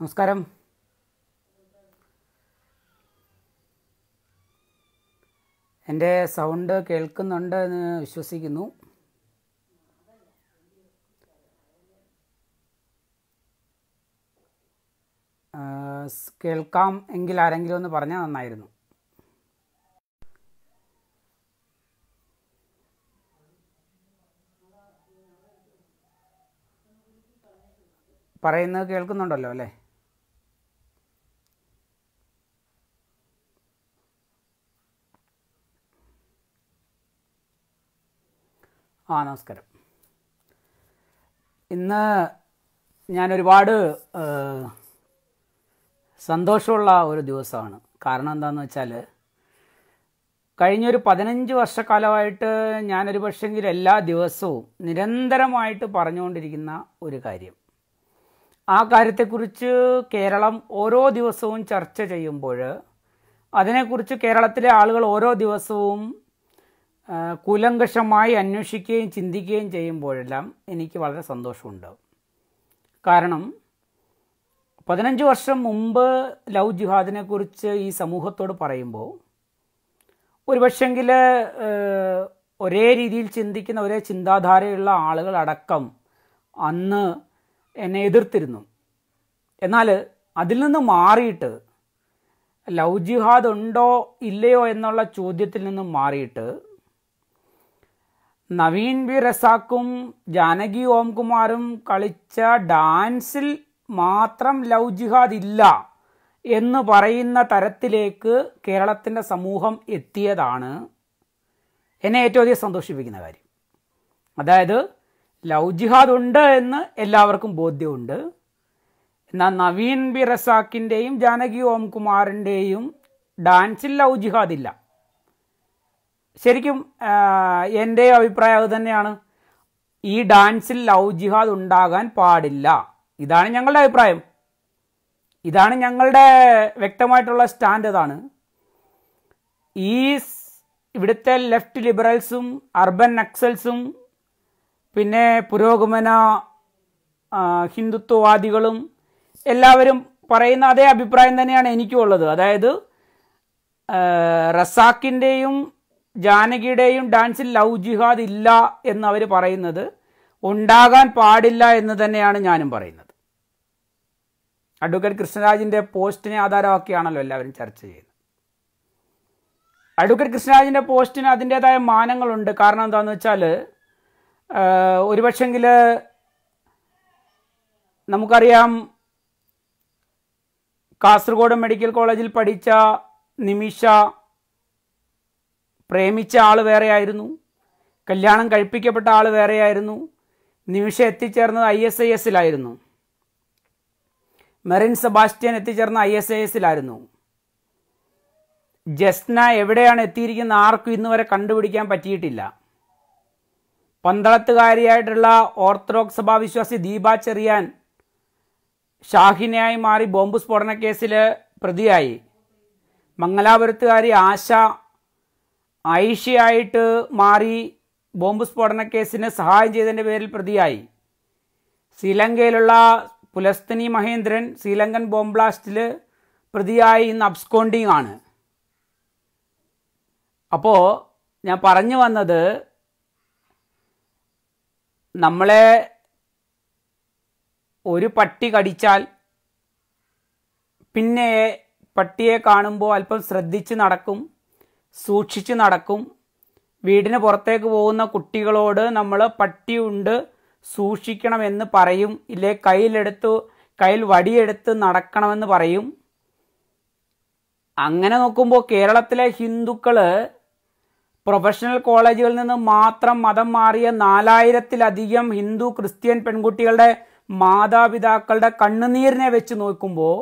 നമസ്കാരം എൻ്റെ സൗണ്ട് കേൾക്കുന്നുണ്ട് എന്ന് വിശ്വസിക്കുന്നു കേൾക്കാം എങ്കിൽ ആരെങ്കിലും ഒന്ന് പറഞ്ഞാൽ നന്നായിരുന്നു പറയുന്നത് കേൾക്കുന്നുണ്ടല്ലോ അല്ലേ ആ നമസ്കാരം ഇന്ന് ഞാൻ ഒരുപാട് സന്തോഷമുള്ള ഒരു ദിവസമാണ് കാരണം എന്താണെന്ന് വെച്ചാൽ കഴിഞ്ഞൊരു പതിനഞ്ച് വർഷക്കാലമായിട്ട് ഞാനൊരു പക്ഷെങ്കിൽ എല്ലാ ദിവസവും നിരന്തരമായിട്ട് പറഞ്ഞുകൊണ്ടിരിക്കുന്ന ഒരു കാര്യം ആ കാര്യത്തെക്കുറിച്ച് കേരളം ഓരോ ദിവസവും ചർച്ച ചെയ്യുമ്പോൾ അതിനെക്കുറിച്ച് കേരളത്തിലെ ആളുകൾ ഓരോ ദിവസവും കൂലങ്കഷമായി അന്വേഷിക്കുകയും ചിന്തിക്കുകയും ചെയ്യുമ്പോഴെല്ലാം എനിക്ക് വളരെ സന്തോഷമുണ്ട് കാരണം പതിനഞ്ച് വർഷം മുമ്പ് ലവ് ജിഹാദിനെക്കുറിച്ച് ഈ സമൂഹത്തോട് പറയുമ്പോൾ ഒരുപക്ഷെങ്കിൽ ഒരേ രീതിയിൽ ചിന്തിക്കുന്ന ഒരേ ചിന്താധാരയുള്ള ആളുകൾ അടക്കം അന്ന് എന്നെ എതിർത്തിരുന്നു എന്നാൽ അതിൽ നിന്ന് മാറിയിട്ട് ലൗ ജിഹാദ് ഉണ്ടോ ഇല്ലയോ എന്നുള്ള ചോദ്യത്തിൽ നിന്ന് മാറിയിട്ട് നവീൻ ബി റസാക്കും ജാനകി ഓംകുമാറും കളിച്ച ഡാൻസിൽ മാത്രം ലവ് ജിഹാദ് ഇല്ല എന്ന് പറയുന്ന തരത്തിലേക്ക് കേരളത്തിൻ്റെ സമൂഹം എത്തിയതാണ് എന്നെ ഏറ്റവും അധികം സന്തോഷിപ്പിക്കുന്ന കാര്യം അതായത് ലവ് ജിഹാദ് ഉണ്ട് എന്ന് എല്ലാവർക്കും ബോധ്യമുണ്ട് എന്നാൽ നവീൻ ബി റസാക്കിൻ്റെയും ജാനകി ഓംകുമാറിൻ്റെയും ഡാൻസിൽ ലവ് ജിഹാദ് ഇല്ല ശരിക്കും എൻ്റെ അഭിപ്രായം അത് തന്നെയാണ് ഈ ഡാൻസിൽ ലവ് ജിഹാദ് ഉണ്ടാകാൻ പാടില്ല ഇതാണ് ഞങ്ങളുടെ അഭിപ്രായം ഇതാണ് ഞങ്ങളുടെ വ്യക്തമായിട്ടുള്ള സ്റ്റാൻഡ് അതാണ് ഈ ഇവിടുത്തെ ലെഫ്റ്റ് ലിബറൽസും അർബൻ നക്സൽസും പിന്നെ പുരോഗമന ഹിന്ദുത്വവാദികളും എല്ലാവരും പറയുന്ന അതേ അഭിപ്രായം തന്നെയാണ് എനിക്കും ഉള്ളത് അതായത് റസാക്കിൻ്റെയും ജാനകിയുടെയും ഡാൻസിൽ ലവ് ജിഹാദ് ഇല്ല എന്ന് അവർ പറയുന്നത് ഉണ്ടാകാൻ പാടില്ല എന്ന് തന്നെയാണ് ഞാനും പറയുന്നത് അഡ്വക്കേറ്റ് കൃഷ്ണരാജിൻ്റെ പോസ്റ്റിനെ ആധാരമാക്കിയാണല്ലോ എല്ലാവരും ചർച്ച ചെയ്യുന്നത് അഡ്വക്കേറ്റ് കൃഷ്ണരാജിൻ്റെ പോസ്റ്റിന് അതിൻ്റേതായ മാനങ്ങളുണ്ട് കാരണം എന്താണെന്ന് വെച്ചാൽ ഒരുപക്ഷെങ്കിൽ നമുക്കറിയാം കാസർഗോഡ് മെഡിക്കൽ കോളേജിൽ പഠിച്ച നിമിഷ പ്രേമിച്ച ആൾ വേറെയായിരുന്നു കല്യാണം കഴിപ്പിക്കപ്പെട്ട ആൾ വേറെയായിരുന്നു നിമിഷം എത്തിച്ചേർന്നത് ഐ എസ് ഐ എസിലായിരുന്നു മെറിൻ സെബാസ്റ്റ്യൻ എത്തിച്ചേർന്ന ഐ എസ് ഐ എസിലായിരുന്നു ജസ്ന എവിടെയാണ് എത്തിയിരിക്കുന്ന ആർക്കും ഇന്ന് വരെ കണ്ടുപിടിക്കാൻ പറ്റിയിട്ടില്ല പന്തളത്തുകാരിയായിട്ടുള്ള ഓർത്തഡോക്സ് സഭാവിശ്വാസി ദീപ ചെറിയാൻ ഷാഹിനയായി മാറി ബോംബ് സ്ഫോടന കേസിൽ പ്രതിയായി മംഗലാപുരത്തുകാരി ആശ ഐഷ്യയായിട്ട് മാറി ബോംബ് സ്ഫോടന കേസിന് സഹായം ചെയ്തതിൻ്റെ പേരിൽ പ്രതിയായി ശ്രീലങ്കയിലുള്ള പുലസ്തനി മഹേന്ദ്രൻ ശ്രീലങ്കൻ ബോംബ് ബ്ലാസ്റ്റിൽ പ്രതിയായി ഇന്ന് അബ്സ്കോണ്ടിങ് ആണ് അപ്പോൾ ഞാൻ പറഞ്ഞു വന്നത് നമ്മളെ ഒരു പട്ടി കടിച്ചാൽ പിന്നെ പട്ടിയെ കാണുമ്പോൾ അല്പം ശ്രദ്ധിച്ച് നടക്കും സൂക്ഷിച്ച് നടക്കും വീടിന് പുറത്തേക്ക് പോകുന്ന കുട്ടികളോട് നമ്മൾ പട്ടിയുണ്ട് സൂക്ഷിക്കണമെന്ന് പറയും ഇല്ലേ കയ്യിലെടുത്ത് കയ്യിൽ വടിയെടുത്ത് നടക്കണമെന്ന് പറയും അങ്ങനെ നോക്കുമ്പോൾ കേരളത്തിലെ ഹിന്ദുക്കൾ പ്രൊഫഷണൽ കോളേജുകളിൽ നിന്ന് മാത്രം മതം മാറിയ നാലായിരത്തിലധികം ഹിന്ദു ക്രിസ്ത്യൻ പെൺകുട്ടികളുടെ മാതാപിതാക്കളുടെ കണ്ണുനീരിനെ വെച്ച് നോക്കുമ്പോൾ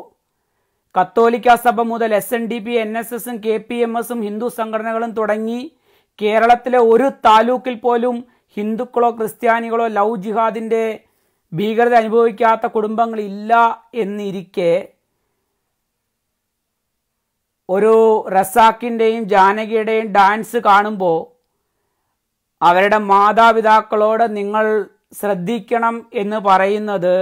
കത്തോലിക്ക സഭ മുതൽ S N D P N S എസും കെ പി എം എസും ഹിന്ദു സംഘടനകളും തുടങ്ങി കേരളത്തിലെ ഒരു താലൂക്കിൽ പോലും ഹിന്ദുക്കളോ ക്രിസ്ത്യാനികളോ ലവ് ജിഹാദിൻ്റെ ഭീകരത അനുഭവിക്കാത്ത കുടുംബങ്ങളില്ല എന്നിരിക്കെ ഒരു റസാക്കിൻ്റെയും ജാനകിയുടെയും ഡാൻസ് കാണുമ്പോൾ അവരുടെ മാതാപിതാക്കളോട് നിങ്ങൾ ശ്രദ്ധിക്കണം എന്ന് പറയുന്നത്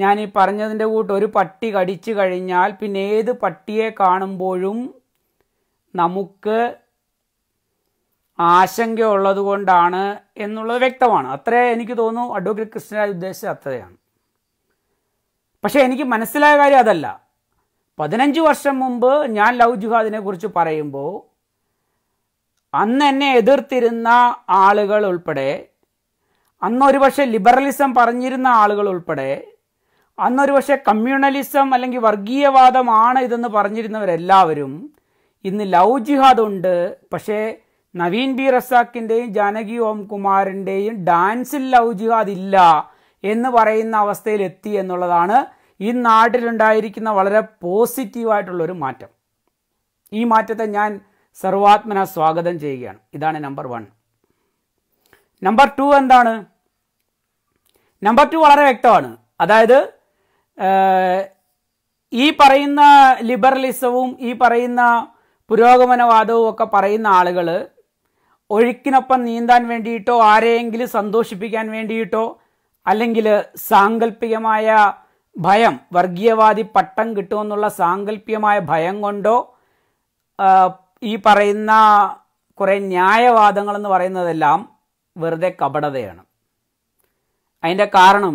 ഞാൻ ഈ പറഞ്ഞതിൻ്റെ കൂട്ട് ഒരു പട്ടി കടിച്ചു കഴിഞ്ഞാൽ പിന്നെ ഏത് പട്ടിയെ കാണുമ്പോഴും നമുക്ക് ആശങ്കയുള്ളത് കൊണ്ടാണ് എന്നുള്ളത് വ്യക്തമാണ് അത്രേ എനിക്ക് തോന്നുന്നു അഡ്വക്കേറ്റ് കൃഷ്ണരാജ് ഉദ്ദേശിച്ച അത്രയാണ് പക്ഷേ എനിക്ക് മനസ്സിലായ കാര്യം അതല്ല പതിനഞ്ച് വർഷം മുമ്പ് ഞാൻ ലവ് ജുഹാദിനെ കുറിച്ച് പറയുമ്പോൾ അന്ന് എന്നെ എതിർത്തിരുന്ന ആളുകൾ ഉൾപ്പെടെ അന്ന് ഒരുപക്ഷെ ലിബറലിസം പറഞ്ഞിരുന്ന ആളുകൾ ഉൾപ്പെടെ അന്നൊരു പക്ഷെ കമ്മ്യൂണലിസം അല്ലെങ്കിൽ വർഗീയവാദമാണ് ഇതെന്ന് പറഞ്ഞിരുന്നവരെല്ലാവരും ഇന്ന് ലവ് ജിഹാദ് ഉണ്ട് പക്ഷേ നവീൻ ബി റസാക്കിൻ്റെയും ജാനകി ഓം കുമാറിൻ്റെയും ഡാൻസിൽ ലവ് ജിഹാദ് ഇല്ല എന്ന് പറയുന്ന അവസ്ഥയിലെത്തി എത്തി എന്നുള്ളതാണ് ഈ നാട്ടിലുണ്ടായിരിക്കുന്ന വളരെ പോസിറ്റീവായിട്ടുള്ളൊരു മാറ്റം ഈ മാറ്റത്തെ ഞാൻ സർവാത്മന സ്വാഗതം ചെയ്യുകയാണ് ഇതാണ് നമ്പർ വൺ നമ്പർ ടു എന്താണ് നമ്പർ ടു വളരെ വ്യക്തമാണ് അതായത് ഈ പറയുന്ന ലിബറലിസവും ഈ പറയുന്ന പുരോഗമനവാദവും ഒക്കെ പറയുന്ന ആളുകൾ ഒഴുക്കിനൊപ്പം നീന്താൻ വേണ്ടിയിട്ടോ ആരെയെങ്കിലും സന്തോഷിപ്പിക്കാൻ വേണ്ടിയിട്ടോ അല്ലെങ്കിൽ സാങ്കല്പികമായ ഭയം വർഗീയവാദി പട്ടം കിട്ടുമെന്നുള്ള സാങ്കല്പികമായ ഭയം കൊണ്ടോ ഈ പറയുന്ന കുറേ ന്യായവാദങ്ങളെന്ന് പറയുന്നതെല്ലാം വെറുതെ കപടതയാണ് അതിൻ്റെ കാരണം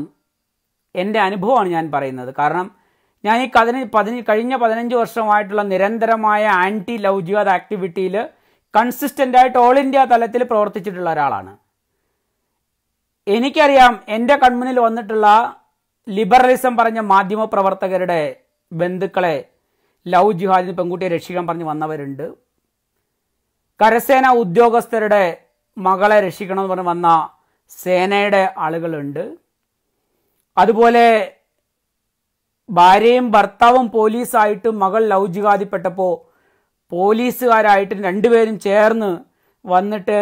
എൻ്റെ അനുഭവമാണ് ഞാൻ പറയുന്നത് കാരണം ഞാൻ ഈ കഥ പതിന കഴിഞ്ഞ പതിനഞ്ച് വർഷമായിട്ടുള്ള നിരന്തരമായ ആൻറ്റി ലവ് ജിഹാദ് ആക്ടിവിറ്റിയിൽ കൺസിസ്റ്റൻ്റായിട്ട് ഓൾ ഇന്ത്യ തലത്തിൽ പ്രവർത്തിച്ചിട്ടുള്ള ഒരാളാണ് എനിക്കറിയാം എൻ്റെ കൺമുന്നിൽ വന്നിട്ടുള്ള ലിബറലിസം പറഞ്ഞ മാധ്യമ പ്രവർത്തകരുടെ ബന്ധുക്കളെ ലവ് ജിഹാദിന് പെൺകുട്ടിയെ രക്ഷിക്കാൻ പറഞ്ഞ് വന്നവരുണ്ട് കരസേന ഉദ്യോഗസ്ഥരുടെ മകളെ രക്ഷിക്കണമെന്ന് പറഞ്ഞ് വന്ന സേനയുടെ ആളുകളുണ്ട് അതുപോലെ ഭാര്യയും ഭർത്താവും പോലീസായിട്ട് മകൾ ലവ് ജിഹാദിപ്പെട്ടപ്പോൾ പോലീസുകാരായിട്ട് രണ്ടുപേരും ചേർന്ന് വന്നിട്ട്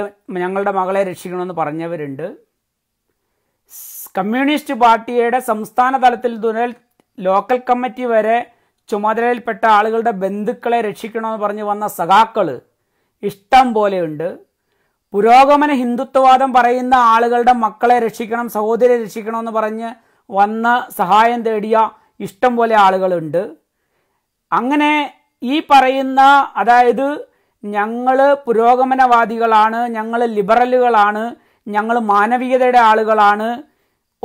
ഞങ്ങളുടെ മകളെ രക്ഷിക്കണമെന്ന് പറഞ്ഞവരുണ്ട് കമ്മ്യൂണിസ്റ്റ് പാർട്ടിയുടെ സംസ്ഥാന തലത്തിൽ മുതൽ ലോക്കൽ കമ്മിറ്റി വരെ ചുമതലയിൽപ്പെട്ട ആളുകളുടെ ബന്ധുക്കളെ രക്ഷിക്കണമെന്ന് പറഞ്ഞ് വന്ന സഖാക്കൾ ഇഷ്ടം പോലെയുണ്ട് പുരോഗമന ഹിന്ദുത്വവാദം പറയുന്ന ആളുകളുടെ മക്കളെ രക്ഷിക്കണം സഹോദരിയെ രക്ഷിക്കണമെന്ന് പറഞ്ഞ് വന്ന് സഹായം തേടിയ ഇഷ്ടം പോലെ ആളുകളുണ്ട് അങ്ങനെ ഈ പറയുന്ന അതായത് ഞങ്ങൾ പുരോഗമനവാദികളാണ് ഞങ്ങൾ ലിബറലുകളാണ് ഞങ്ങൾ മാനവികതയുടെ ആളുകളാണ്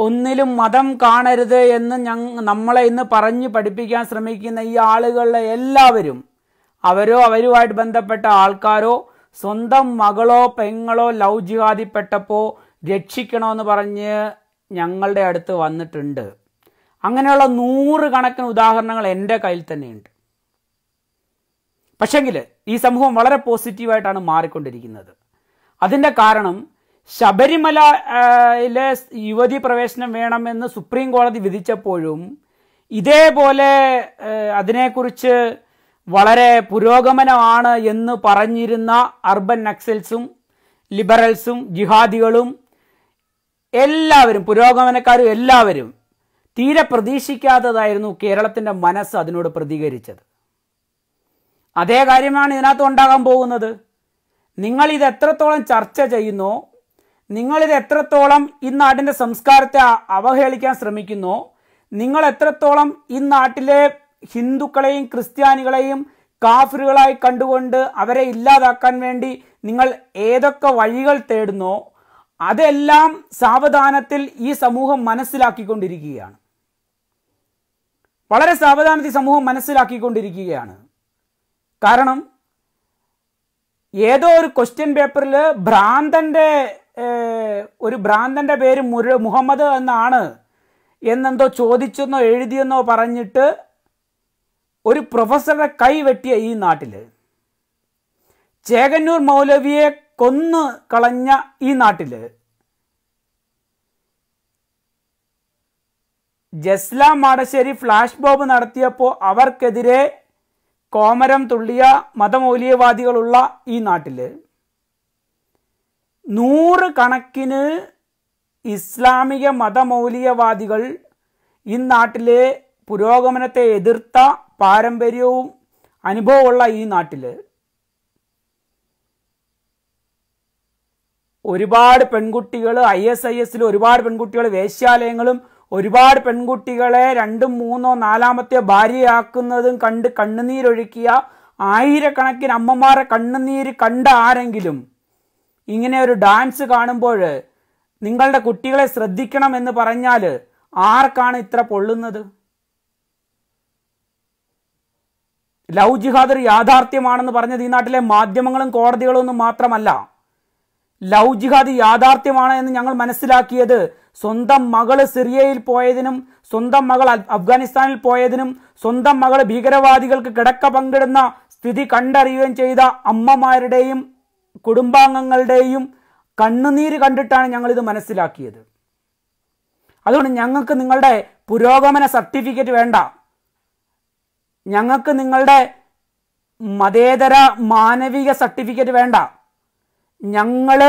ഒന്നിലും മതം കാണരുത് എന്ന് ഞങ്ങ നമ്മളെ ഇന്ന് പറഞ്ഞ് പഠിപ്പിക്കാൻ ശ്രമിക്കുന്ന ഈ ആളുകളിലെ എല്ലാവരും അവരോ അവരുമായിട്ട് ബന്ധപ്പെട്ട ആൾക്കാരോ സ്വന്തം മകളോ പെങ്ങളോ ലവ് ജിഹാദിപ്പെട്ടപ്പോൾ രക്ഷിക്കണമെന്ന് പറഞ്ഞ് ഞങ്ങളുടെ അടുത്ത് വന്നിട്ടുണ്ട് അങ്ങനെയുള്ള കണക്കിന് ഉദാഹരണങ്ങൾ എൻ്റെ കയ്യിൽ തന്നെയുണ്ട് പക്ഷെങ്കിൽ ഈ സമൂഹം വളരെ പോസിറ്റീവായിട്ടാണ് മാറിക്കൊണ്ടിരിക്കുന്നത് അതിൻ്റെ കാരണം ശബരിമലയിലെ യുവതി പ്രവേശനം വേണമെന്ന് സുപ്രീം കോടതി വിധിച്ചപ്പോഴും ഇതേപോലെ അതിനെക്കുറിച്ച് വളരെ പുരോഗമനമാണ് എന്ന് പറഞ്ഞിരുന്ന അർബൻ നക്സൽസും ലിബറൽസും ജിഹാദികളും എല്ലാവരും പുരോഗമനക്കാരും എല്ലാവരും തീരെ പ്രതീക്ഷിക്കാത്തതായിരുന്നു കേരളത്തിൻ്റെ മനസ്സ് അതിനോട് പ്രതികരിച്ചത് അതേ കാര്യമാണ് ഇതിനകത്ത് ഉണ്ടാകാൻ പോകുന്നത് നിങ്ങളിത് എത്രത്തോളം ചർച്ച ചെയ്യുന്നോ നിങ്ങളിത് എത്രത്തോളം ഈ നാടിൻ്റെ സംസ്കാരത്തെ അവഹേളിക്കാൻ ശ്രമിക്കുന്നു നിങ്ങൾ എത്രത്തോളം ഈ നാട്ടിലെ ഹിന്ദുക്കളെയും ക്രിസ്ത്യാനികളെയും കാഫറുകളായി കണ്ടുകൊണ്ട് അവരെ ഇല്ലാതാക്കാൻ വേണ്ടി നിങ്ങൾ ഏതൊക്കെ വഴികൾ തേടുന്നോ അതെല്ലാം സാവധാനത്തിൽ ഈ സമൂഹം മനസ്സിലാക്കിക്കൊണ്ടിരിക്കുകയാണ് വളരെ സാവധാനത്തിൽ സമൂഹം മനസ്സിലാക്കിക്കൊണ്ടിരിക്കുകയാണ് കാരണം ഏതോ ഒരു ക്വസ്റ്റ്യൻ പേപ്പറിൽ ഭ്രാന്തൻ്റെ ഒരു ഭ്രാന്തൻ്റെ പേര് മുഹമ്മദ് എന്നാണ് എന്നെന്തോ ചോദിച്ചെന്നോ എഴുതിയെന്നോ പറഞ്ഞിട്ട് ഒരു പ്രൊഫസറെ കൈവെട്ടിയ ഈ നാട്ടിൽ ചേകന്നൂർ മൗലവിയെ കൊന്നു കളഞ്ഞ ഈ നാട്ടിൽ ജസ്ല മാടശ്ശേരി ഫ്ലാഷ് ബോബ് നടത്തിയപ്പോൾ അവർക്കെതിരെ കോമരം തുള്ളിയ മതമൗലിയവാദികളുള്ള ഈ നാട്ടിൽ നൂറ് കണക്കിന് ഇസ്ലാമിക മതമൗലികവാദികൾ ഈ നാട്ടിലെ പുരോഗമനത്തെ എതിർത്ത പാരമ്പര്യവും അനുഭവമുള്ള ഈ നാട്ടിൽ ഒരുപാട് പെൺകുട്ടികൾ ഐ എസ് ഐ എസിൽ ഒരുപാട് പെൺകുട്ടികൾ വേശ്യാലയങ്ങളും ഒരുപാട് പെൺകുട്ടികളെ രണ്ടും മൂന്നോ നാലാമത്തെ ഭാര്യയാക്കുന്നതും കണ്ട് കണ്ണുനീരൊഴുക്കിയ ആയിരക്കണക്കിന് അമ്മമാരെ കണ്ണുനീര് കണ്ട ആരെങ്കിലും ഇങ്ങനെ ഒരു ഡാൻസ് കാണുമ്പോൾ നിങ്ങളുടെ കുട്ടികളെ ശ്രദ്ധിക്കണം എന്ന് പറഞ്ഞാൽ ആർക്കാണ് ഇത്ര പൊള്ളുന്നത് ലവ് ജിഹാദർ യാഥാർത്ഥ്യമാണെന്ന് പറഞ്ഞത് ഈ നാട്ടിലെ മാധ്യമങ്ങളും കോടതികളും ഒന്നും മാത്രമല്ല ലവ് ജിഹാദ് യാഥാർത്ഥ്യമാണ് എന്ന് ഞങ്ങൾ മനസ്സിലാക്കിയത് സ്വന്തം മകള് സിറിയയിൽ പോയതിനും സ്വന്തം മകൾ അഫ്ഗാനിസ്ഥാനിൽ പോയതിനും സ്വന്തം മകള് ഭീകരവാദികൾക്ക് കിടക്ക പങ്കിടുന്ന സ്ഥിതി കണ്ടറിയുകയും ചെയ്ത അമ്മമാരുടെയും കുടുംബാംഗങ്ങളുടെയും കണ്ണുനീര് കണ്ടിട്ടാണ് ഞങ്ങൾ ഇത് മനസ്സിലാക്കിയത് അതുകൊണ്ട് ഞങ്ങൾക്ക് നിങ്ങളുടെ പുരോഗമന സർട്ടിഫിക്കറ്റ് വേണ്ട ഞങ്ങൾക്ക് നിങ്ങളുടെ മതേതര മാനവിക സർട്ടിഫിക്കറ്റ് വേണ്ട ഞങ്ങൾ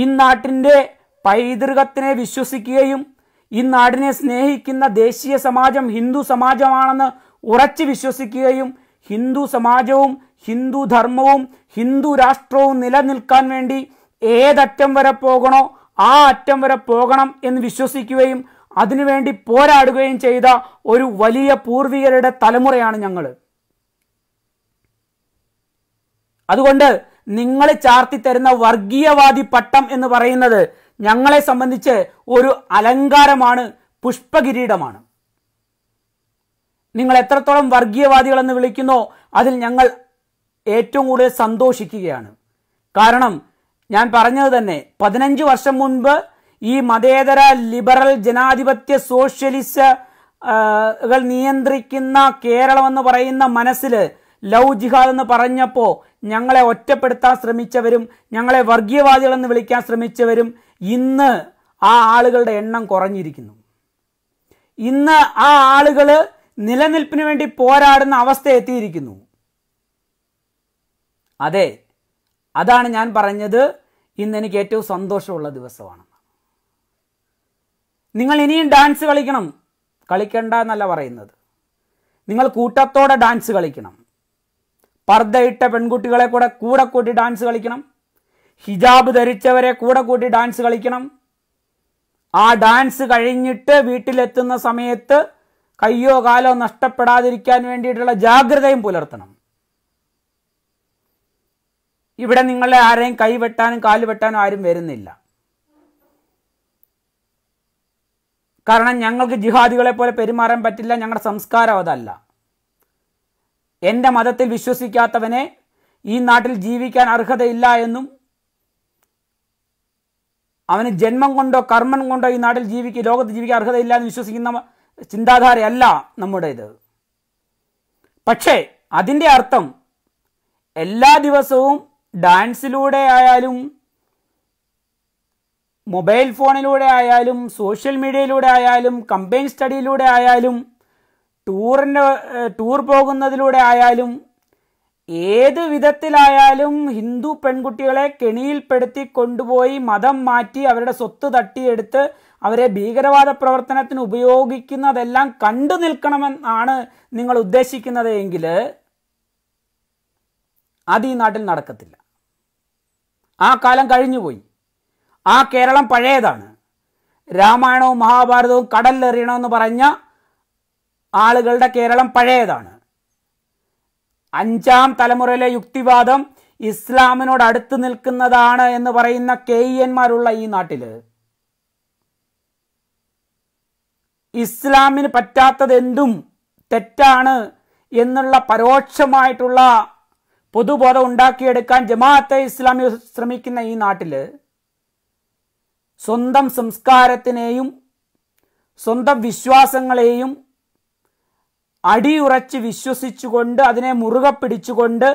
ഈ നാട്ടിൻ്റെ പൈതൃകത്തിനെ വിശ്വസിക്കുകയും ഈ നാടിനെ സ്നേഹിക്കുന്ന ദേശീയ സമാജം ഹിന്ദു സമാജമാണെന്ന് ഉറച്ചു വിശ്വസിക്കുകയും ഹിന്ദു സമാജവും ഹിന്ദു ധർമ്മവും ഹിന്ദു രാഷ്ട്രവും നിലനിൽക്കാൻ വേണ്ടി ഏതറ്റം വരെ പോകണോ ആ അറ്റം വരെ പോകണം എന്ന് വിശ്വസിക്കുകയും അതിനുവേണ്ടി പോരാടുകയും ചെയ്ത ഒരു വലിയ പൂർവികരുടെ തലമുറയാണ് ഞങ്ങൾ അതുകൊണ്ട് നിങ്ങൾ ചാർത്തി തരുന്ന വർഗീയവാദി പട്ടം എന്ന് പറയുന്നത് ഞങ്ങളെ സംബന്ധിച്ച് ഒരു അലങ്കാരമാണ് പുഷ്പകിരീടമാണ് നിങ്ങൾ എത്രത്തോളം വർഗീയവാദികളെന്ന് വിളിക്കുന്നോ അതിൽ ഞങ്ങൾ ഏറ്റവും കൂടുതൽ സന്തോഷിക്കുകയാണ് കാരണം ഞാൻ പറഞ്ഞത് തന്നെ പതിനഞ്ച് വർഷം മുൻപ് ഈ മതേതര ലിബറൽ ജനാധിപത്യ സോഷ്യലിസ്റ്റുകൾ നിയന്ത്രിക്കുന്ന കേരളം എന്ന് പറയുന്ന മനസ്സിൽ ലൗ ജിഹാദ് എന്ന് പറഞ്ഞപ്പോൾ ഞങ്ങളെ ഒറ്റപ്പെടുത്താൻ ശ്രമിച്ചവരും ഞങ്ങളെ വർഗീയവാദികളെന്ന് വിളിക്കാൻ ശ്രമിച്ചവരും ഇന്ന് ആ ആളുകളുടെ എണ്ണം കുറഞ്ഞിരിക്കുന്നു ഇന്ന് ആ ആളുകൾ നിലനിൽപ്പിന് വേണ്ടി പോരാടുന്ന അവസ്ഥ എത്തിയിരിക്കുന്നു അതെ അതാണ് ഞാൻ പറഞ്ഞത് ഇന്ന് എനിക്ക് ഏറ്റവും സന്തോഷമുള്ള ദിവസമാണ് നിങ്ങൾ ഇനിയും ഡാൻസ് കളിക്കണം കളിക്കണ്ട എന്നല്ല പറയുന്നത് നിങ്ങൾ കൂട്ടത്തോടെ ഡാൻസ് കളിക്കണം പർദ്ദയിട്ട പെൺകുട്ടികളെ കൂടെ കൂടെ കൂട്ടി ഡാൻസ് കളിക്കണം ഹിജാബ് ധരിച്ചവരെ കൂടെ കൂട്ടി ഡാൻസ് കളിക്കണം ആ ഡാൻസ് കഴിഞ്ഞിട്ട് വീട്ടിലെത്തുന്ന സമയത്ത് കയ്യോ കാലോ നഷ്ടപ്പെടാതിരിക്കാൻ വേണ്ടിയിട്ടുള്ള ജാഗ്രതയും പുലർത്തണം ഇവിടെ നിങ്ങളെ ആരെയും കൈ വെട്ടാനും കാല് വെട്ടാനും ആരും വരുന്നില്ല കാരണം ഞങ്ങൾക്ക് ജിഹാദികളെ പോലെ പെരുമാറാൻ പറ്റില്ല ഞങ്ങളുടെ സംസ്കാരം അതല്ല എൻ്റെ മതത്തിൽ വിശ്വസിക്കാത്തവനെ ഈ നാട്ടിൽ ജീവിക്കാൻ അർഹതയില്ല എന്നും അവന് ജന്മം കൊണ്ടോ കർമ്മം കൊണ്ടോ ഈ നാട്ടിൽ ജീവിക്കുക ലോകത്ത് ജീവിക്കാൻ അർഹതയില്ല എന്ന് വിശ്വസിക്കുന്ന ചിന്താധാരയല്ല ഇത് പക്ഷേ അതിൻ്റെ അർത്ഥം എല്ലാ ദിവസവും ഡാൻസിലൂടെ ആയാലും മൊബൈൽ ഫോണിലൂടെ ആയാലും സോഷ്യൽ മീഡിയയിലൂടെ ആയാലും കമ്പൈൻ സ്റ്റഡിയിലൂടെ ആയാലും ടൂറിൻ്റെ ടൂർ പോകുന്നതിലൂടെ ആയാലും ഏത് വിധത്തിലായാലും ഹിന്ദു പെൺകുട്ടികളെ കെണിയിൽപ്പെടുത്തി കൊണ്ടുപോയി മതം മാറ്റി അവരുടെ സ്വത്ത് തട്ടിയെടുത്ത് അവരെ ഭീകരവാദ പ്രവർത്തനത്തിന് ഉപയോഗിക്കുന്നതെല്ലാം കണ്ടു നിൽക്കണമെന്നാണ് നിങ്ങൾ ഉദ്ദേശിക്കുന്നത് എങ്കിൽ അത് ഈ നാട്ടിൽ നടക്കത്തില്ല ആ കാലം കഴിഞ്ഞുപോയി ആ കേരളം പഴയതാണ് രാമായണവും മഹാഭാരതവും കടലിലെറിയണമെന്ന് പറഞ്ഞ ആളുകളുടെ കേരളം പഴയതാണ് അഞ്ചാം തലമുറയിലെ യുക്തിവാദം ഇസ്ലാമിനോട് അടുത്ത് നിൽക്കുന്നതാണ് എന്ന് പറയുന്ന കെയ്യന്മാരുള്ള ഈ നാട്ടിൽ ഇസ്ലാമിന് എന്തും തെറ്റാണ് എന്നുള്ള പരോക്ഷമായിട്ടുള്ള പൊതുബോധം ഉണ്ടാക്കിയെടുക്കാൻ ജമാഅത്തെ ഇസ്ലാമി ശ്രമിക്കുന്ന ഈ നാട്ടിൽ സ്വന്തം സംസ്കാരത്തിനെയും സ്വന്തം വിശ്വാസങ്ങളെയും അടിയുറച്ച് വിശ്വസിച്ചുകൊണ്ട് അതിനെ മുറുകെ പിടിച്ചുകൊണ്ട്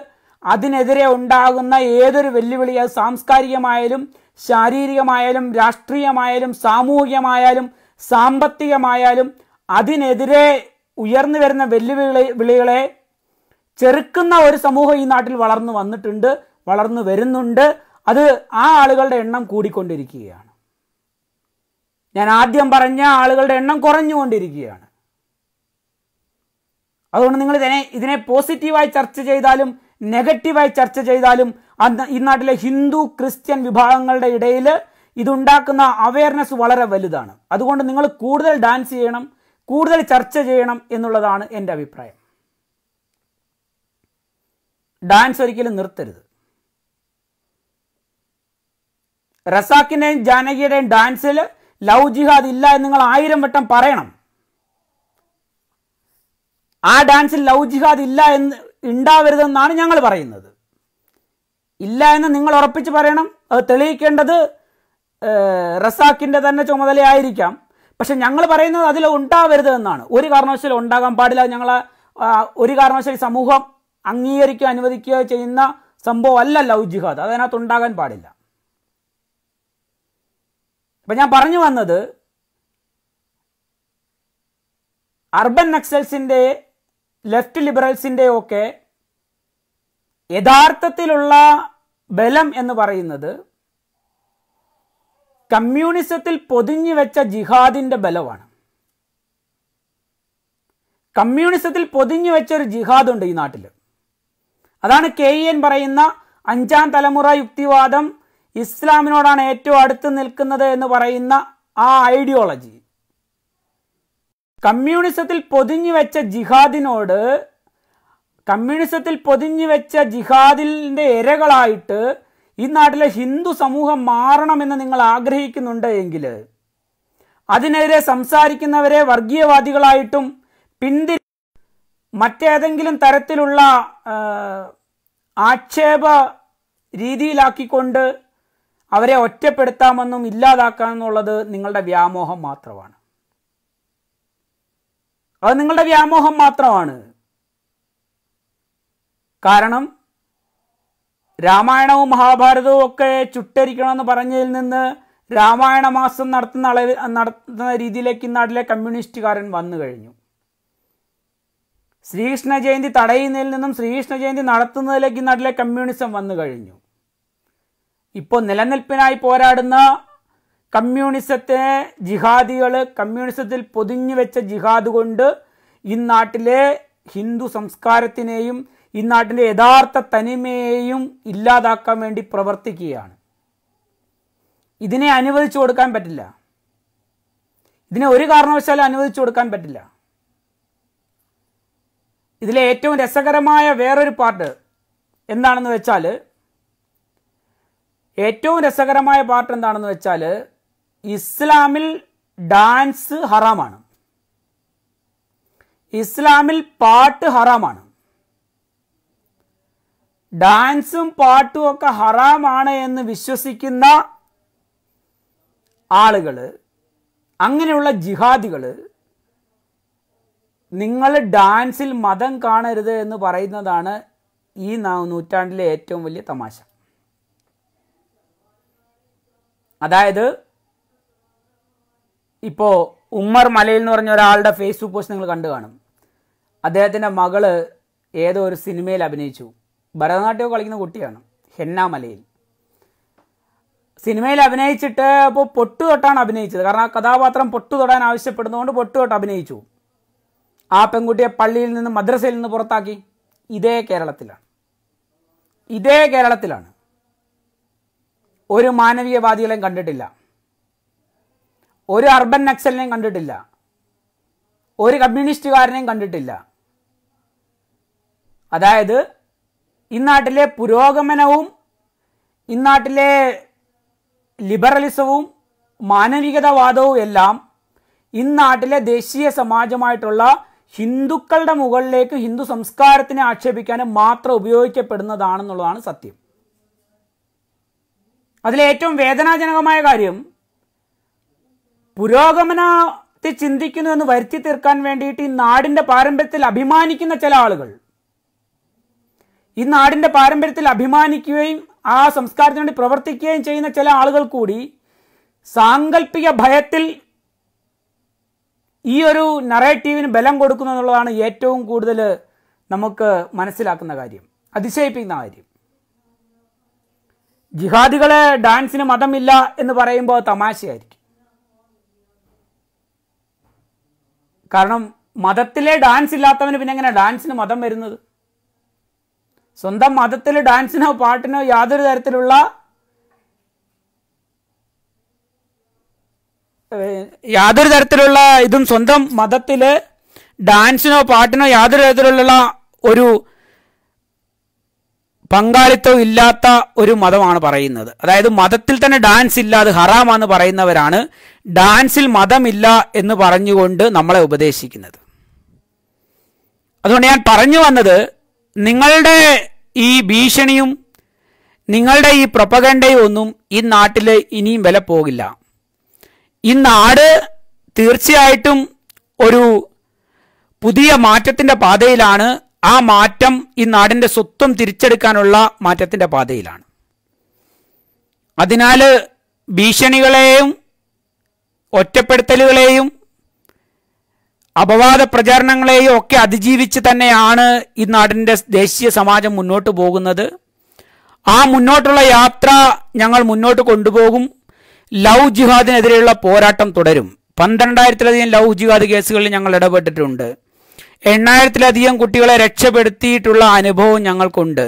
അതിനെതിരെ ഉണ്ടാകുന്ന ഏതൊരു വെല്ലുവിളി അത് സാംസ്കാരികമായാലും ശാരീരികമായാലും രാഷ്ട്രീയമായാലും സാമൂഹികമായാലും സാമ്പത്തികമായാലും അതിനെതിരെ ഉയർന്നു വരുന്ന വെല്ലുവിളി വിളികളെ ചെറുക്കുന്ന ഒരു സമൂഹം ഈ നാട്ടിൽ വളർന്നു വന്നിട്ടുണ്ട് വളർന്നു വരുന്നുണ്ട് അത് ആ ആളുകളുടെ എണ്ണം കൂടിക്കൊണ്ടിരിക്കുകയാണ് ഞാൻ ആദ്യം പറഞ്ഞ ആളുകളുടെ എണ്ണം കുറഞ്ഞുകൊണ്ടിരിക്കുകയാണ് അതുകൊണ്ട് നിങ്ങൾ ഇതിനെ ഇതിനെ പോസിറ്റീവായി ചർച്ച ചെയ്താലും നെഗറ്റീവായി ചർച്ച ചെയ്താലും ഈ നാട്ടിലെ ഹിന്ദു ക്രിസ്ത്യൻ വിഭാഗങ്ങളുടെ ഇടയിൽ ഇതുണ്ടാക്കുന്ന അവയർനെസ് വളരെ വലുതാണ് അതുകൊണ്ട് നിങ്ങൾ കൂടുതൽ ഡാൻസ് ചെയ്യണം കൂടുതൽ ചർച്ച ചെയ്യണം എന്നുള്ളതാണ് എൻ്റെ അഭിപ്രായം ഡാൻസ് ഒരിക്കലും നിർത്തരുത് റസാക്കിൻ്റെയും ജാനകിയുടെയും ഡാൻസിൽ ലവ് ജിഹാദ് ഇല്ല എന്ന് നിങ്ങൾ ആയിരം വട്ടം പറയണം ആ ഡാൻസിൽ ലവ് ജിഹാദ് ഇല്ല എന്ന് ഉണ്ടാവരുതെന്നാണ് ഞങ്ങൾ പറയുന്നത് ഇല്ല എന്ന് നിങ്ങൾ ഉറപ്പിച്ച് പറയണം അത് തെളിയിക്കേണ്ടത് റസാക്കിൻ്റെ തന്നെ ചുമതലയായിരിക്കാം പക്ഷെ ഞങ്ങൾ പറയുന്നത് അതിൽ ഉണ്ടാവരുത് എന്നാണ് ഒരു കാരണവശാലും ഉണ്ടാകാൻ പാടില്ല ഞങ്ങൾ ഒരു കാരണവശാലും സമൂഹം അംഗീകരിക്കുക അനുവദിക്കുക ചെയ്യുന്ന സംഭവം അല്ല ലവ് ജിഹാദ് അതിനകത്ത് ഉണ്ടാകാൻ പാടില്ല അപ്പം ഞാൻ പറഞ്ഞു വന്നത് അർബൻ നക്സൽസിൻ്റെ ലെഫ്റ്റ് ലിബറൽസിൻ്റെ ഒക്കെ യഥാർത്ഥത്തിലുള്ള ബലം എന്ന് പറയുന്നത് കമ്മ്യൂണിസത്തിൽ പൊതിഞ്ഞു വെച്ച ജിഹാദിന്റെ ബലമാണ് കമ്മ്യൂണിസത്തിൽ പൊതിഞ്ഞു വെച്ച ഒരു ജിഹാദ് ഉണ്ട് ഈ നാട്ടിൽ അതാണ് കെ എൻ പറയുന്ന അഞ്ചാം തലമുറ യുക്തിവാദം ഇസ്ലാമിനോടാണ് ഏറ്റവും അടുത്ത് നിൽക്കുന്നത് എന്ന് പറയുന്ന ആ ഐഡിയോളജി കമ്മ്യൂണിസത്തിൽ പൊതിഞ്ഞു വെച്ച ജിഹാദിനോട് കമ്മ്യൂണിസത്തിൽ പൊതിഞ്ഞു വെച്ച ജിഹാദിൻ്റെ ഇരകളായിട്ട് ഈ നാട്ടിലെ ഹിന്ദു സമൂഹം മാറണമെന്ന് നിങ്ങൾ ആഗ്രഹിക്കുന്നുണ്ട് എങ്കിൽ അതിനെതിരെ സംസാരിക്കുന്നവരെ വർഗീയവാദികളായിട്ടും പിന്തി മറ്റേതെങ്കിലും തരത്തിലുള്ള ആക്ഷേപ രീതിയിലാക്കിക്കൊണ്ട് അവരെ ഒറ്റപ്പെടുത്താമെന്നും ഇല്ലാതാക്കാമെന്നുള്ളത് നിങ്ങളുടെ വ്യാമോഹം മാത്രമാണ് അത് നിങ്ങളുടെ വ്യാമോഹം മാത്രമാണ് കാരണം രാമായണവും മഹാഭാരതവും ഒക്കെ ചുട്ടരിക്കണമെന്ന് പറഞ്ഞതിൽ നിന്ന് രാമായണ മാസം നടത്തുന്ന അളവിൽ നടത്തുന്ന രീതിയിലേക്ക് നാട്ടിലെ കമ്മ്യൂണിസ്റ്റുകാരൻ വന്നു കഴിഞ്ഞു ശ്രീകൃഷ്ണ ജയന്തി തടയുന്നതിൽ നിന്നും ശ്രീകൃഷ്ണ ജയന്തി നടത്തുന്നതിലേക്ക് നാട്ടിലെ കമ്മ്യൂണിസം വന്നു കഴിഞ്ഞു ഇപ്പോൾ നിലനിൽപ്പിനായി പോരാടുന്ന കമ്മ്യൂണിസത്തെ ജിഹാദികൾ കമ്മ്യൂണിസത്തിൽ പൊതിഞ്ഞു വെച്ച ജിഹാദ് കൊണ്ട് ഇന്നാട്ടിലെ ഹിന്ദു സംസ്കാരത്തിനെയും ഇന്നാട്ടിലെ യഥാർത്ഥ തനിമയെയും ഇല്ലാതാക്കാൻ വേണ്ടി പ്രവർത്തിക്കുകയാണ് ഇതിനെ അനുവദിച്ചു കൊടുക്കാൻ പറ്റില്ല ഇതിനെ ഒരു കാരണവശാലും അനുവദിച്ചു കൊടുക്കാൻ പറ്റില്ല ഇതിലെ ഏറ്റവും രസകരമായ വേറൊരു പാർട്ട് എന്താണെന്ന് വെച്ചാൽ ഏറ്റവും രസകരമായ പാർട്ട് എന്താണെന്ന് വെച്ചാൽ ഇസ്ലാമിൽ ഡാൻസ് ഹറാമാണ് ഇസ്ലാമിൽ പാട്ട് ഹറാമാണ് ഡാൻസും പാട്ടും ഒക്കെ ഹറാമാണ് എന്ന് വിശ്വസിക്കുന്ന ആളുകൾ അങ്ങനെയുള്ള ജിഹാദികൾ നിങ്ങൾ ഡാൻസിൽ മതം കാണരുത് എന്ന് പറയുന്നതാണ് ഈ നൂറ്റാണ്ടിലെ ഏറ്റവും വലിയ തമാശ അതായത് ഇപ്പോൾ ഉമ്മർ മലയിൽ എന്ന് പറഞ്ഞ ഒരാളുടെ ഫേസ്ബുക്ക് പോസ്റ്റ് നിങ്ങൾ കണ്ടു കാണും അദ്ദേഹത്തിൻ്റെ മകള് ഏതോ ഒരു സിനിമയിൽ അഭിനയിച്ചു ഭരതനാട്യം കളിക്കുന്ന കുട്ടിയാണ് ഹെന്ന മലയിൽ സിനിമയിൽ അഭിനയിച്ചിട്ട് അപ്പോൾ പൊട്ടു തൊട്ടാണ് അഭിനയിച്ചത് കാരണം ആ കഥാപാത്രം പൊട്ടു തൊടാൻ ആവശ്യപ്പെടുന്നതുകൊണ്ട് പൊട്ടു തൊട്ട് അഭിനയിച്ചു ആ പെൺകുട്ടിയെ പള്ളിയിൽ നിന്ന് മദ്രസയിൽ നിന്ന് പുറത്താക്കി ഇതേ കേരളത്തിലാണ് ഇതേ കേരളത്തിലാണ് ഒരു മാനവീയവാദികളെയും കണ്ടിട്ടില്ല ഒരു അർബൻ നക്സലിനെയും കണ്ടിട്ടില്ല ഒരു കമ്മ്യൂണിസ്റ്റുകാരനെയും കണ്ടിട്ടില്ല അതായത് ഇന്നാട്ടിലെ പുരോഗമനവും ഇന്നാട്ടിലെ ലിബറലിസവും മാനവികതവാദവും എല്ലാം ഇന്നാട്ടിലെ ദേശീയ സമാജമായിട്ടുള്ള ഹിന്ദുക്കളുടെ മുകളിലേക്ക് ഹിന്ദു സംസ്കാരത്തിനെ ആക്ഷേപിക്കാനും മാത്രം ഉപയോഗിക്കപ്പെടുന്നതാണെന്നുള്ളതാണ് സത്യം അതിലേറ്റവും വേദനാജനകമായ കാര്യം പുരോഗമനത്തെ ചിന്തിക്കുന്നു എന്ന് വരുത്തി തീർക്കാൻ വേണ്ടിയിട്ട് ഈ നാടിന്റെ പാരമ്പര്യത്തിൽ അഭിമാനിക്കുന്ന ചില ആളുകൾ ഈ നാടിന്റെ പാരമ്പര്യത്തിൽ അഭിമാനിക്കുകയും ആ സംസ്കാരത്തിന് വേണ്ടി പ്രവർത്തിക്കുകയും ചെയ്യുന്ന ചില ആളുകൾ കൂടി സാങ്കല്പിക ഭയത്തിൽ ഈ ഒരു നറേറ്റീവിന് ബലം കൊടുക്കുന്നു എന്നുള്ളതാണ് ഏറ്റവും കൂടുതൽ നമുക്ക് മനസ്സിലാക്കുന്ന കാര്യം അതിശയിപ്പിക്കുന്ന കാര്യം ജിഹാദികളെ ഡാൻസിന് മതമില്ല എന്ന് പറയുമ്പോൾ തമാശയായിരിക്കും കാരണം മതത്തിലെ ഡാൻസ് ഇല്ലാത്തവന് പിന്നെ എങ്ങനെ ഡാൻസിന് മതം വരുന്നത് സ്വന്തം മതത്തിൽ ഡാൻസിനോ പാട്ടിനോ യാതൊരു തരത്തിലുള്ള യാതൊരു തരത്തിലുള്ള ഇതും സ്വന്തം മതത്തിൽ ഡാൻസിനോ പാട്ടിനോ യാതൊരു തരത്തിലുള്ള ഒരു പങ്കാളിത്തം ഇല്ലാത്ത ഒരു മതമാണ് പറയുന്നത് അതായത് മതത്തിൽ തന്നെ ഡാൻസ് ഇല്ലാതെ ഹറാമാന്ന് പറയുന്നവരാണ് ഡാൻസിൽ മതമില്ല എന്ന് പറഞ്ഞുകൊണ്ട് നമ്മളെ ഉപദേശിക്കുന്നത് അതുകൊണ്ട് ഞാൻ പറഞ്ഞു വന്നത് നിങ്ങളുടെ ഈ ഭീഷണിയും നിങ്ങളുടെ ഈ പ്രൊപ്പഗണ്ടയും ഒന്നും ഈ നാട്ടിൽ ഇനിയും വില പോകില്ല ഈ നാട് തീർച്ചയായിട്ടും ഒരു പുതിയ മാറ്റത്തിൻ്റെ പാതയിലാണ് ആ മാറ്റം ഈ നാടിൻ്റെ സ്വത്വം തിരിച്ചെടുക്കാനുള്ള മാറ്റത്തിൻ്റെ പാതയിലാണ് അതിനാൽ ഭീഷണികളെയും ഒറ്റപ്പെടുത്തലുകളെയും അപവാദ പ്രചാരണങ്ങളെയും ഒക്കെ അതിജീവിച്ച് തന്നെയാണ് ഈ നാടിൻ്റെ ദേശീയ സമാജം മുന്നോട്ട് പോകുന്നത് ആ മുന്നോട്ടുള്ള യാത്ര ഞങ്ങൾ മുന്നോട്ട് കൊണ്ടുപോകും ലവ് ജിഹാദിനെതിരെയുള്ള പോരാട്ടം തുടരും പന്ത്രണ്ടായിരത്തിലധികം ലവ് ജിഹാദ് കേസുകളിൽ ഞങ്ങൾ ഇടപെട്ടിട്ടുണ്ട് എണ്ണായിരത്തിലധികം കുട്ടികളെ രക്ഷപ്പെടുത്തിയിട്ടുള്ള അനുഭവം ഞങ്ങൾക്കുണ്ട്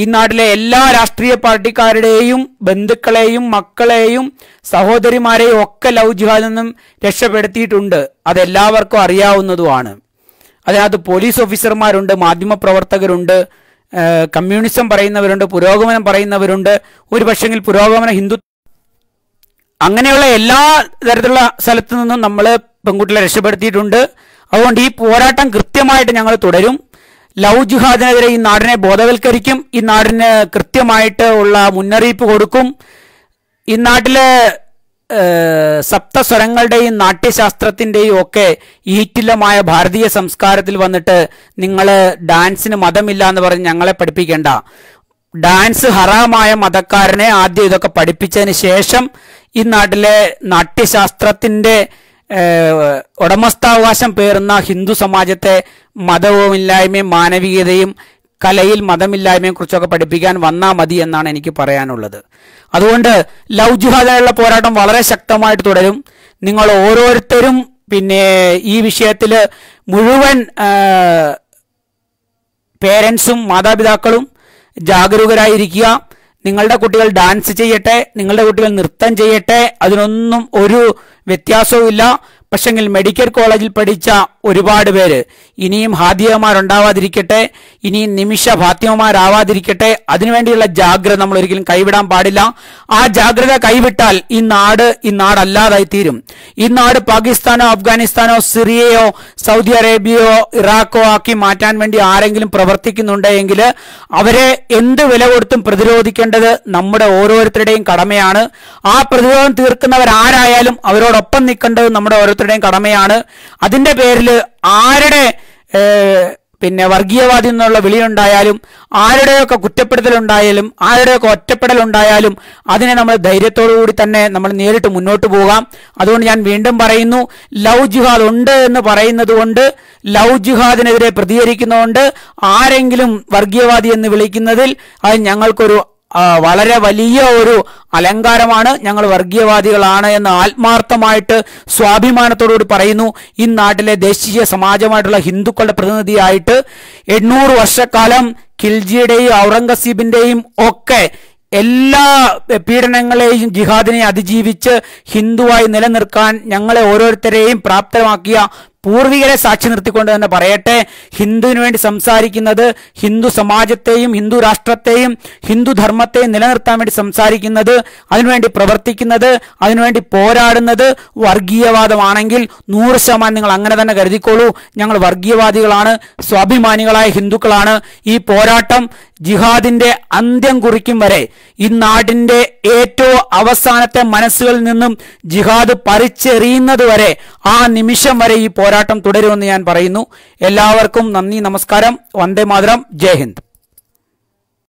ഈ നാട്ടിലെ എല്ലാ രാഷ്ട്രീയ പാർട്ടിക്കാരുടെയും ബന്ധുക്കളെയും മക്കളെയും സഹോദരിമാരെയും ഒക്കെ ലവ് ജിഹാദിൽ നിന്നും രക്ഷപ്പെടുത്തിയിട്ടുണ്ട് അതെല്ലാവർക്കും അറിയാവുന്നതുമാണ് അതിനകത്ത് പോലീസ് ഓഫീസർമാരുണ്ട് മാധ്യമപ്രവർത്തകരുണ്ട് കമ്മ്യൂണിസം പറയുന്നവരുണ്ട് പുരോഗമനം പറയുന്നവരുണ്ട് ഒരു പക്ഷെങ്കിൽ പുരോഗമന ഹിന്ദു അങ്ങനെയുള്ള എല്ലാ തരത്തിലുള്ള സ്ഥലത്തു നിന്നും നമ്മൾ പെൺകുട്ടികളെ രക്ഷപ്പെടുത്തിയിട്ടുണ്ട് അതുകൊണ്ട് ഈ പോരാട്ടം കൃത്യമായിട്ട് ഞങ്ങൾ തുടരും ലവ് ജിഹാദിനെതിരെ ഈ നാടിനെ ബോധവൽക്കരിക്കും ഈ നാടിന് കൃത്യമായിട്ട് ഉള്ള മുന്നറിയിപ്പ് കൊടുക്കും ഈ നാട്ടിലെ സപ്തസ്വരങ്ങളുടെയും നാട്യശാസ്ത്രത്തിൻ്റെയും ഒക്കെ ഈറ്റില്ലമായ ഭാരതീയ സംസ്കാരത്തിൽ വന്നിട്ട് നിങ്ങൾ ഡാൻസിന് മതമില്ല എന്ന് പറഞ്ഞ് ഞങ്ങളെ പഠിപ്പിക്കേണ്ട ഡാൻസ് ഹറാമായ മതക്കാരനെ ആദ്യം ഇതൊക്കെ പഠിപ്പിച്ചതിന് ശേഷം ഈ നാട്ടിലെ നാട്യശാസ്ത്രത്തിൻ്റെ ഉടമസ്ഥാവകാശം പേറുന്ന ഹിന്ദു സമാജത്തെ ഇല്ലായ്മയും മാനവികതയും കലയിൽ മതമില്ലായ്മയും കുറിച്ചൊക്കെ പഠിപ്പിക്കാൻ വന്നാൽ മതി എന്നാണ് എനിക്ക് പറയാനുള്ളത് അതുകൊണ്ട് ലവ് ജുഹാദിനുള്ള പോരാട്ടം വളരെ ശക്തമായിട്ട് തുടരും നിങ്ങൾ ഓരോരുത്തരും പിന്നെ ഈ വിഷയത്തിൽ മുഴുവൻ പേരൻസും മാതാപിതാക്കളും ജാഗരൂകരായിരിക്കുക നിങ്ങളുടെ കുട്ടികൾ ഡാൻസ് ചെയ്യട്ടെ നിങ്ങളുടെ കുട്ടികൾ നൃത്തം ചെയ്യട്ടെ അതിനൊന്നും ഒരു വ്യത്യാസവുമില്ല പക്ഷെങ്കിൽ മെഡിക്കൽ കോളേജിൽ പഠിച്ച ഒരുപാട് പേര് ഇനിയും ഹാദിയമാരുണ്ടാവാതിരിക്കട്ടെ ഇനിയും നിമിഷ ഫാത്തിമമാരാവാതിരിക്കട്ടെ അതിനുവേണ്ടിയുള്ള ജാഗ്രത നമ്മൾ ഒരിക്കലും കൈവിടാൻ പാടില്ല ആ ജാഗ്രത കൈവിട്ടാൽ ഈ നാട് ഈ നാടല്ലാതായി തീരും ഈ നാട് പാകിസ്ഥാനോ അഫ്ഗാനിസ്ഥാനോ സിറിയയോ സൗദി അറേബ്യയോ ഇറാഖോ ആക്കി മാറ്റാൻ വേണ്ടി ആരെങ്കിലും പ്രവർത്തിക്കുന്നുണ്ടെങ്കിൽ അവരെ എന്ത് വില കൊടുത്തും പ്രതിരോധിക്കേണ്ടത് നമ്മുടെ ഓരോരുത്തരുടെയും കടമയാണ് ആ പ്രതിരോധം തീർക്കുന്നവരാരായാലും അവരോടൊപ്പം നിൽക്കേണ്ടത് നമ്മുടെ ഓരോ ഓരോരുത്തരുടെയും കടമയാണ് അതിന്റെ പേരിൽ ആരുടെ പിന്നെ വർഗീയവാദി എന്നുള്ള വിളിയുണ്ടായാലും ആരുടെയൊക്കെ കുറ്റപ്പെടുത്തലുണ്ടായാലും ആരുടെയൊക്കെ ഉണ്ടായാലും അതിനെ നമ്മൾ കൂടി തന്നെ നമ്മൾ നേരിട്ട് മുന്നോട്ട് പോകാം അതുകൊണ്ട് ഞാൻ വീണ്ടും പറയുന്നു ലവ് ജിഹാദ് ഉണ്ട് എന്ന് പറയുന്നത് കൊണ്ട് ലവ് ജിഹാദിനെതിരെ പ്രതികരിക്കുന്നതുകൊണ്ട് ആരെങ്കിലും വർഗീയവാദി എന്ന് വിളിക്കുന്നതിൽ അത് ഞങ്ങൾക്കൊരു വളരെ വലിയ ഒരു അലങ്കാരമാണ് ഞങ്ങൾ വർഗീയവാദികളാണ് എന്ന് ആത്മാർത്ഥമായിട്ട് സ്വാഭിമാനത്തോടുകൂടി പറയുന്നു ഈ നാട്ടിലെ ദേശീയ സമാജമായിട്ടുള്ള ഹിന്ദുക്കളുടെ പ്രതിനിധിയായിട്ട് എണ്ണൂറ് വർഷക്കാലം ഖിൽജിയുടെയും ഔറംഗസീബിന്റെയും ഒക്കെ എല്ലാ പീഡനങ്ങളെയും ജിഹാദിനെ അതിജീവിച്ച് ഹിന്ദുവായി നിലനിർത്താൻ ഞങ്ങളെ ഓരോരുത്തരെയും പ്രാപ്തമാക്കിയ പൂർവികരെ സാക്ഷി നിർത്തിക്കൊണ്ട് തന്നെ പറയട്ടെ ഹിന്ദുവിന് വേണ്ടി സംസാരിക്കുന്നത് ഹിന്ദു സമാജത്തെയും ഹിന്ദു രാഷ്ട്രത്തെയും ഹിന്ദു ധർമ്മത്തെയും നിലനിർത്താൻ വേണ്ടി സംസാരിക്കുന്നത് അതിനുവേണ്ടി പ്രവർത്തിക്കുന്നത് അതിനുവേണ്ടി പോരാടുന്നത് വർഗീയവാദമാണെങ്കിൽ നൂറ് ശതമാനം നിങ്ങൾ അങ്ങനെ തന്നെ കരുതിക്കോളൂ ഞങ്ങൾ വർഗീയവാദികളാണ് സ്വാഭിമാനികളായ ഹിന്ദുക്കളാണ് ഈ പോരാട്ടം ജിഹാദിന്റെ അന്ത്യം കുറിക്കും വരെ ഈ നാടിന്റെ ഏറ്റവും അവസാനത്തെ മനസ്സുകളിൽ നിന്നും ജിഹാദ് പറിച്ചെറിയുന്നത് വരെ ആ നിമിഷം വരെ ഈ പോരാട്ടം തുടരുമെന്ന് ഞാൻ പറയുന്നു എല്ലാവർക്കും നന്ദി നമസ്കാരം വന്ദേ മാതരം ജയ് ഹിന്ദ്